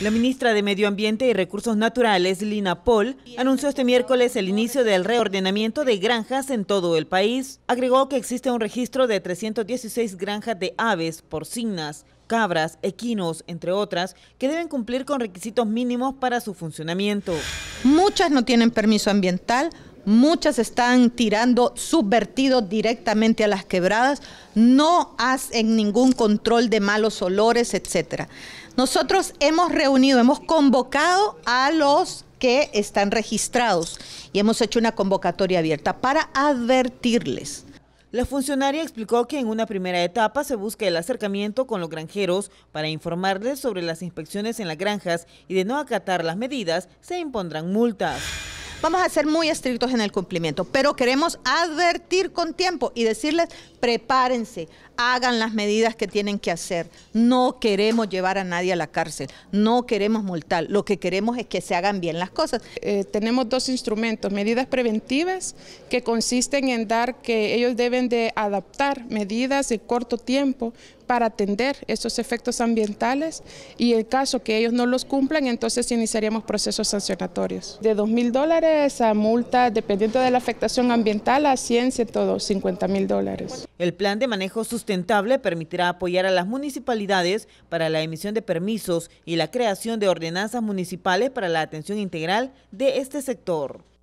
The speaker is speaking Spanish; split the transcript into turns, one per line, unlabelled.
La ministra de Medio Ambiente y Recursos Naturales, Lina Paul, anunció este miércoles el inicio del reordenamiento de granjas en todo el país. Agregó que existe un registro de 316 granjas de aves, porcinas, cabras, equinos, entre otras, que deben cumplir con requisitos mínimos para su funcionamiento.
Muchas no tienen permiso ambiental, muchas están tirando subvertidos directamente a las quebradas, no hacen ningún control de malos olores, etcétera. Nosotros hemos reunido, hemos convocado a los que están registrados y hemos hecho una convocatoria abierta para advertirles.
La funcionaria explicó que en una primera etapa se busca el acercamiento con los granjeros para informarles sobre las inspecciones en las
granjas y de no acatar las medidas se impondrán multas. Vamos a ser muy estrictos en el cumplimiento, pero queremos advertir con tiempo y decirles, prepárense, hagan las medidas que tienen que hacer. No queremos llevar a nadie a la cárcel, no
queremos multar, lo que queremos es que se hagan bien las cosas. Eh, tenemos dos instrumentos, medidas preventivas que consisten en dar que ellos deben de adaptar medidas de corto tiempo para atender estos efectos ambientales y el caso que ellos no los cumplan, entonces iniciaríamos procesos sancionatorios. De 2 mil dólares a multa, dependiendo de la afectación ambiental, a 100, 50 mil dólares. El plan de manejo
sustentable permitirá apoyar a las municipalidades para la emisión de permisos y la creación de ordenanzas municipales para la atención integral de este sector.